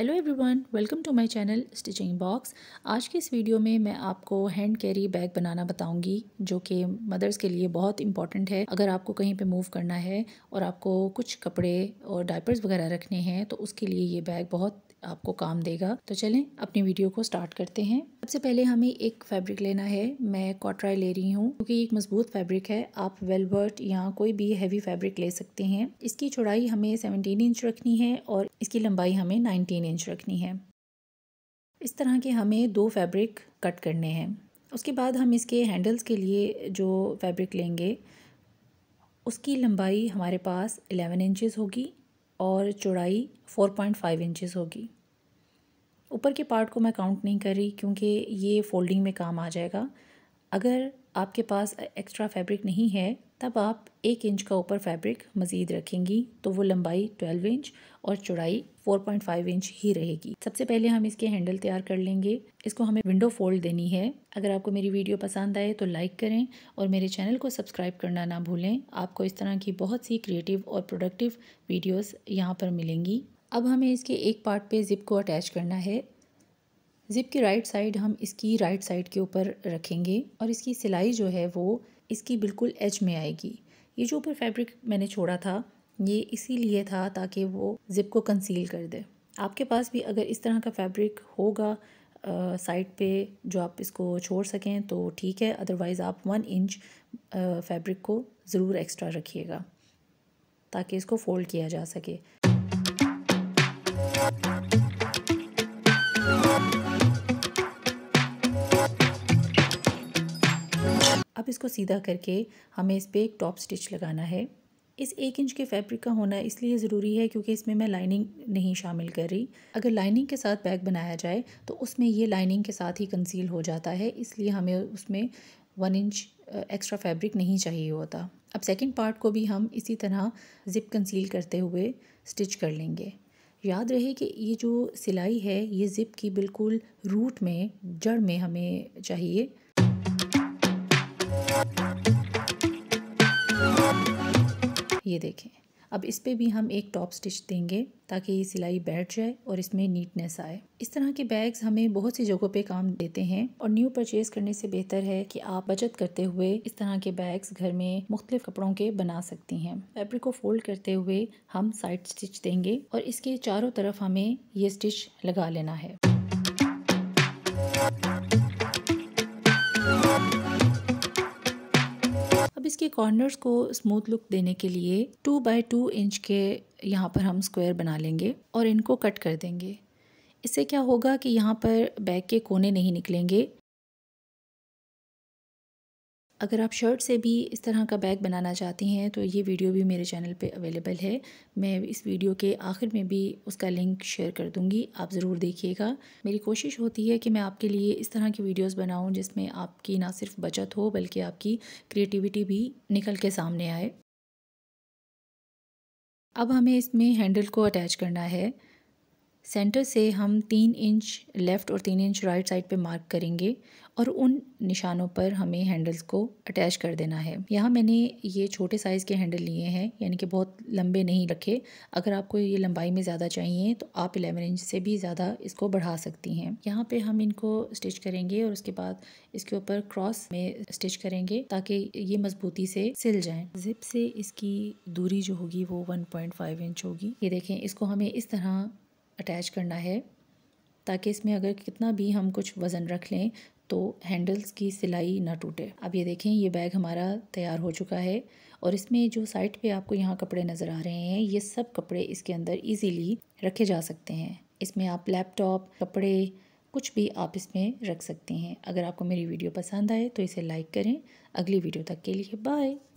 hello everyone welcome to my channel stitching box आज की इस वीडियो में मैं आपको हैंड कैरी बैग बनाना बताऊंगी जो कि मदर्स के लिए बहुत इंपॉर्टेंट है अगर आपको कहीं पे मूव करना है और आपको कुछ कपड़े और डायपर्स वगैरह रखने हैं तो उसके लिए ये बैग बहुत आपको काम देगा तो चलें अपनी वीडियो को स्टार्ट करते हैं सबसे पहले हमें एक फैब्रिक लेना है मैं कॉटराई ले रही हूँ क्योंकि एक मजबूत फैब्रिक है आप वेलवर्ट या कोई भी हैवी फैब्रिक ले सकते हैं इसकी चौड़ाई हमें 17 इंच रखनी है और इसकी लंबाई हमें 19 इंच रेंज रखनी है इस तरह के हमें दो फैब्रिक कट करने हैं उसके बाद हम इसके हैंडल्स के लिए जो फैब्रिक लेंगे उसकी लंबाई हमारे पास 11 इंचेस होगी और चौड़ाई 4.5 इंचेस होगी ऊपर के पार्ट को मैं काउंट नहीं कर रही क्योंकि ये फोल्डिंग में काम आ जाएगा अगर आपके पास एक्स्ट्रा फैब्रिक नहीं है तब आप एक इंच का ऊपर फैब्रिक मज़ीद रखेंगी तो वो लंबाई 12 इंच और चौड़ाई 4.5 इंच ही रहेगी सबसे पहले हम इसके हैंडल तैयार कर लेंगे इसको हमें विंडो फोल्ड देनी है अगर आपको मेरी वीडियो पसंद आए तो लाइक करें और मेरे चैनल को सब्सक्राइब करना ना भूलें आपको इस तरह की बहुत सी क्रिएटिव और प्रोडक्टिव वीडियोज़ यहाँ पर मिलेंगी अब हमें इसके एक पार्ट पे ज़िप को अटैच करना है ज़िप की राइट साइड हम इसकी राइट साइड के ऊपर रखेंगे और इसकी सिलाई जो है वो इसकी बिल्कुल एज में आएगी ये जो ऊपर फैब्रिक मैंने छोड़ा था ये इसीलिए था ताकि वो ज़िप को कंसील कर दे आपके पास भी अगर इस तरह का फैब्रिक होगा साइड पे जो आप इसको छोड़ सकें तो ठीक है अदरवाइज़ आप वन इंच फैब्रिक को ज़रूर एक्स्ट्रा रखिएगा ताकि इसको फ़ोल्ड किया जा सके इसको सीधा करके हमें इस पर एक टॉप स्टिच लगाना है इस एक इंच के फैब्रिक का होना इसलिए ज़रूरी है क्योंकि इसमें मैं लाइनिंग नहीं शामिल कर रही अगर लाइनिंग के साथ बैग बनाया जाए तो उसमें ये लाइनिंग के साथ ही कंसील हो जाता है इसलिए हमें उसमें वन इंच एक्स्ट्रा फैब्रिक नहीं चाहिए होता अब सेकंड पार्ट को भी हम इसी तरह ज़िप कंसील करते हुए स्टिच कर लेंगे याद रहे कि ये जो सिलाई है ये ज़िप की बिल्कुल रूट में जड़ में हमें चाहिए ये देखें अब इस पे भी हम एक टॉप स्टिच देंगे ताकि ये सिलाई बैठ जाए और इसमें नीटनेस आए इस तरह के बैग्स हमें बहुत सी जगहों पे काम देते हैं और न्यू परचेज करने से बेहतर है कि आप बचत करते हुए इस तरह के बैग्स घर में मुख्तलिफ कपड़ों के बना सकती हैं फैब्रिक को फोल्ड करते हुए हम साइड स्टिच देंगे और इसके चारों तरफ हमें ये स्टिच लगा लेना है अब इसके कॉर्नर्स को स्मूथ लुक देने के लिए टू बाई टू इंच के यहाँ पर हम स्क्वायर बना लेंगे और इनको कट कर देंगे इससे क्या होगा कि यहाँ पर बैग के कोने नहीं निकलेंगे अगर आप शर्ट से भी इस तरह का बैग बनाना चाहती हैं तो ये वीडियो भी मेरे चैनल पे अवेलेबल है मैं इस वीडियो के आखिर में भी उसका लिंक शेयर कर दूँगी आप ज़रूर देखिएगा मेरी कोशिश होती है कि मैं आपके लिए इस तरह की वीडियोस बनाऊं जिसमें आपकी ना सिर्फ बचत हो बल्कि आपकी क्रिएटिविटी भी निकल के सामने आए अब हमें इसमें हैंडल को अटैच करना है सेंटर से हम तीन इंच लेफ़्ट और तीन इंच राइट साइड पे मार्क करेंगे और उन निशानों पर हमें हैंडल्स को अटैच कर देना है यहाँ मैंने ये छोटे साइज़ के हैंडल लिए हैं यानी कि बहुत लंबे नहीं रखे अगर आपको ये लंबाई में ज़्यादा चाहिए तो आप एलेवन इंच से भी ज़्यादा इसको बढ़ा सकती हैं यहाँ पे हम इनको स्टिच करेंगे और उसके बाद इसके ऊपर क्रॉस में स्टिच करेंगे ताकि ये मजबूती से सिल जाए जिप से इसकी दूरी जो होगी वो वन इंच होगी ये देखें इसको हमें इस तरह अटैच करना है ताकि इसमें अगर कितना भी हम कुछ वज़न रख लें तो हैंडल्स की सिलाई ना टूटे अब ये देखें ये बैग हमारा तैयार हो चुका है और इसमें जो साइड पे आपको यहाँ कपड़े नज़र आ रहे हैं ये सब कपड़े इसके अंदर इजीली रखे जा सकते हैं इसमें आप लैपटॉप कपड़े कुछ भी आप इसमें रख सकते हैं अगर आपको मेरी वीडियो पसंद आए तो इसे लाइक करें अगली वीडियो तक के लिए बाय